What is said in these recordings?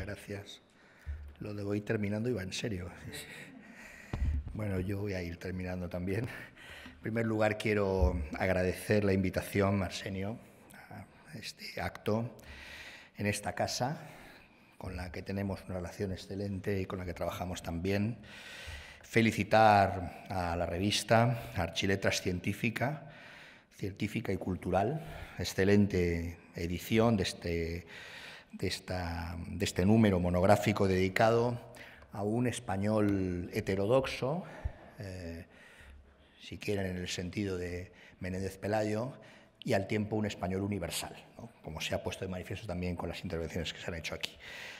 gracias. Lo de voy terminando iba en serio. Bueno, yo voy a ir terminando también. En primer lugar, quiero agradecer la invitación, arsenio a este acto en esta casa, con la que tenemos una relación excelente y con la que trabajamos también. Felicitar a la revista Archiletras Científica, científica y cultural, excelente edición de este de, esta, de este número monográfico dedicado a un español heterodoxo, eh, si quieren en el sentido de Menéndez Pelayo, y al tiempo un español universal, como se ha puesto de manifiesto también con las intervenciones que se han hecho aquí.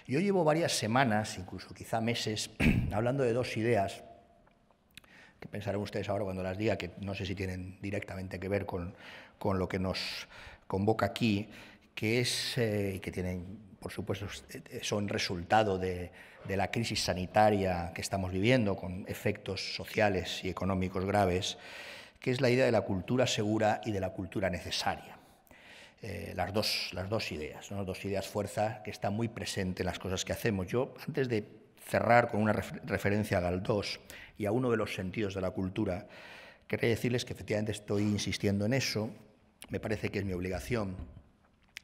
Yo llevo varias semanas, incluso quizá meses, hablando de dos ideas que pensarán ustedes ahora cuando las diga, que no sé si tienen directamente que ver con, con lo que nos convoca aquí, que, es, eh, que tienen, por supuesto, son resultado de, de, la crisis sanitaria que estamos viviendo, con efectos sociales y económicos graves, que es la idea de la cultura segura y de la cultura necesaria. Eh, las, dos, las dos ideas, ¿no? dos ideas fuerza que están muy presentes en las cosas que hacemos. Yo, antes de cerrar con una referencia a Galdós y a uno de los sentidos de la cultura, quería decirles que efectivamente estoy insistiendo en eso, me parece que es mi obligación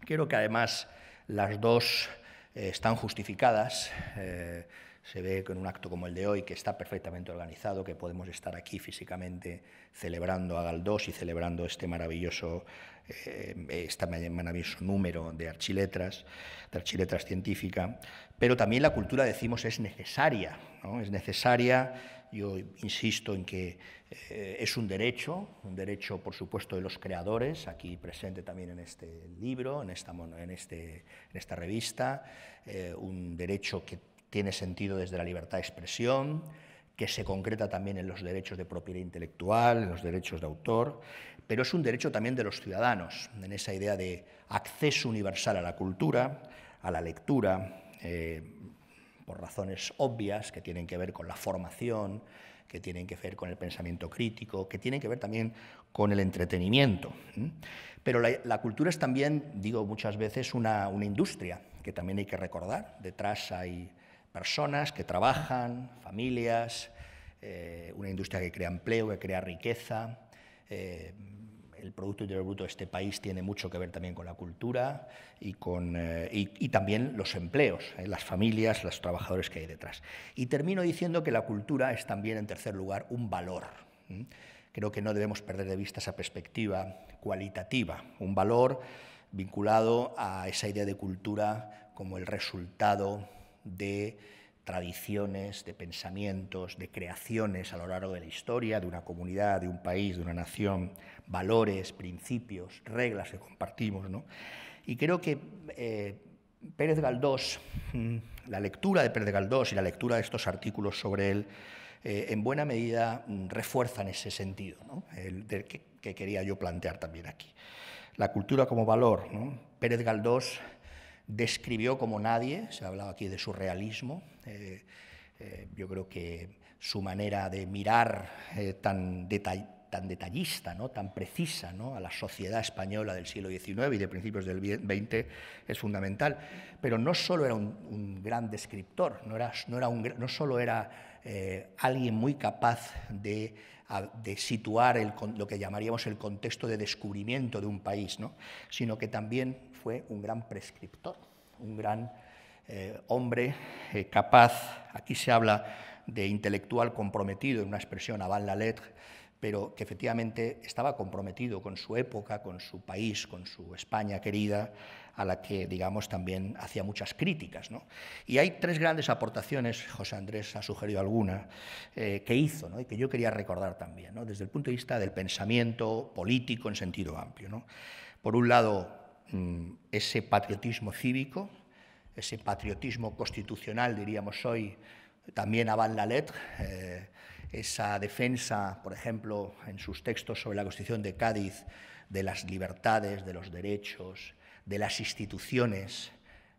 Creo que además las dos eh, están justificadas. Eh, se ve con un acto como el de hoy que está perfectamente organizado, que podemos estar aquí físicamente celebrando a Galdós y celebrando este maravilloso, eh, este número de archiletras, de archiletras científica. Pero también la cultura, decimos, es necesaria, es necesaria yo insisto en que eh, es un derecho, un derecho por supuesto de los creadores, aquí presente también en este libro, en esta, este, en esta revista, eh, un derecho que tiene sentido desde la libertad de expresión, que se concreta también en los derechos de propiedad intelectual, en los derechos de autor, pero es un derecho también de los ciudadanos, en esa idea de acceso universal a la cultura, a la lectura, eh, por razones obvias que tienen que ver con la formación, que tienen que ver con el pensamiento crítico, que tienen que ver también con el entretenimiento. Pero la, cultura es también, digo muchas veces, una, industria que también hay que recordar. Detrás hay personas que trabajan, familias, eh, una industria que crea empleo, que crea riqueza. Eh, el Producto Interior Bruto de este país tiene mucho que ver también con la cultura y, con, eh, también los empleos, eh, las familias, los trabajadores que hay detrás. Y termino diciendo que la cultura es también, en tercer lugar, un valor. Creo que no debemos perder de vista esa perspectiva cualitativa, un valor vinculado a esa idea de cultura como el resultado de tradiciones, de pensamientos, de creaciones a lo largo de la historia, de una comunidad, de un país, de una nación, valores, principios, reglas que compartimos. ¿no? Y creo que eh, Pérez Galdós, mm, la lectura de Pérez Galdós y la lectura de estos artículos sobre él, eh, en buena medida mm, refuerzan ese sentido El, que, quería yo plantear también aquí. La cultura como valor. ¿no? Pérez Galdós describió como nadie, se ha hablado aquí de surrealismo, realismo, eh, eh, yo creo que su manera de mirar eh, tan detallada, tan detallista, ¿no? tan precisa ¿no? a la sociedad española del siglo XIX y de principios del XX es fundamental. Pero no solo era un, gran descriptor, no, era, no, era un, no solo era eh, alguien muy capaz de, situar lo que llamaríamos el contexto de descubrimiento de un país, sino que también fue un gran prescriptor, un gran eh, hombre eh, capaz, aquí se habla de intelectual comprometido, en una expresión avant la lettre, pero que efectivamente estaba comprometido con su época, con su país, con su España querida, a la que, digamos, también hacía muchas críticas. ¿no? Y hay tres grandes aportaciones, José Andrés ha sugerido alguna, eh, que hizo ¿no? y que yo quería recordar también, ¿no? desde el punto de vista del pensamiento político en sentido amplio. Por un lado, mm, ese patriotismo cívico, ese patriotismo constitucional, diríamos hoy, también avant la lettre, eh, esa defensa, por ejemplo, en sus textos sobre la Constitución de Cádiz, de las libertades, de los derechos, de las instituciones,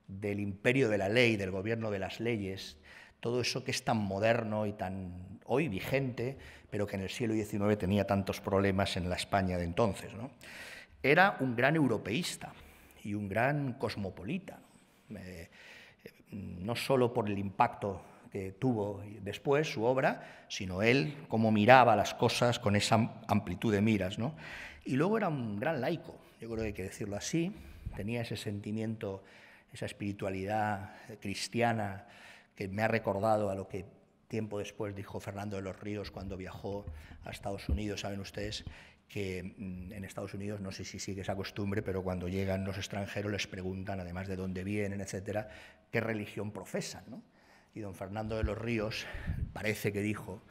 del imperio de la ley, del gobierno de las leyes, todo eso que es tan moderno y tan hoy vigente, pero que en el siglo XIX tenía tantos problemas en la España de entonces. Era un gran europeísta y un gran cosmopolita, ¿no? Eh, eh, solo por el impacto que tuvo después, su obra, sino él cómo miraba las cosas con esa amplitud de miras. ¿no? Y luego era un gran laico, yo creo que hay que decirlo así, tenía ese sentimiento, esa espiritualidad cristiana que me ha recordado a lo que tiempo después dijo Fernando de los Ríos cuando viajó a Estados Unidos, saben ustedes que mm, en Estados Unidos no sé si sigue esa costumbre, pero cuando llegan los extranjeros les preguntan, además de dónde vienen, etcétera, qué religión profesan, ¿no? y don Fernando de los Ríos parece que dijo,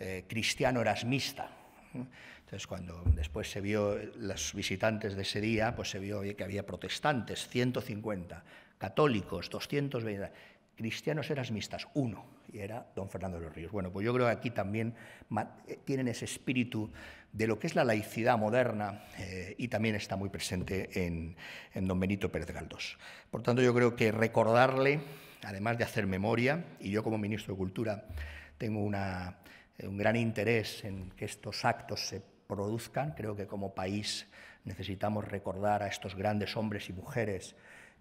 eh, cristiano erasmista. Entonces, cuando después se vio los visitantes de ese día, pues se vio que había protestantes, 150, católicos, 220, cristianos erasmistas, uno y era don Fernando de los Ríos. Bueno, pues yo creo que aquí también eh, tienen ese espíritu de lo que es la laicidad moderna eh, y también está muy presente en, don Benito Pérez Galdós. Por tanto, yo creo que recordarle, además de hacer memoria, y yo como ministro de Cultura tengo eh, un gran interés en que estos actos se produzcan, creo que como país necesitamos recordar a estos grandes hombres y mujeres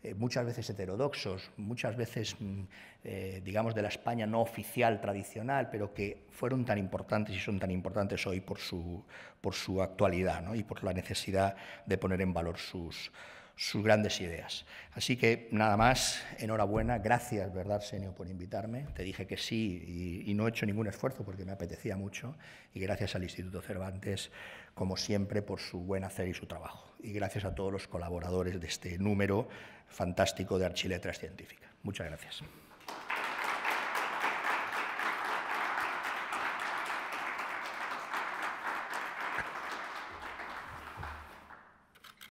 eh, muchas veces heterodoxos, muchas veces, mm, eh, digamos, de la España no oficial, tradicional, pero que fueron tan importantes y son tan importantes hoy por su, por su actualidad ¿no? y por la necesidad de poner en valor sus, sus grandes ideas. Así que nada más, enhorabuena, gracias, ¿verdad, Senio, por invitarme? Te dije que sí y, no he hecho ningún esfuerzo porque me apetecía mucho y gracias al Instituto Cervantes, como siempre, por su buen hacer y su trabajo. Y gracias a todos los colaboradores de este número fantástico de archiletras científica. Muchas gracias.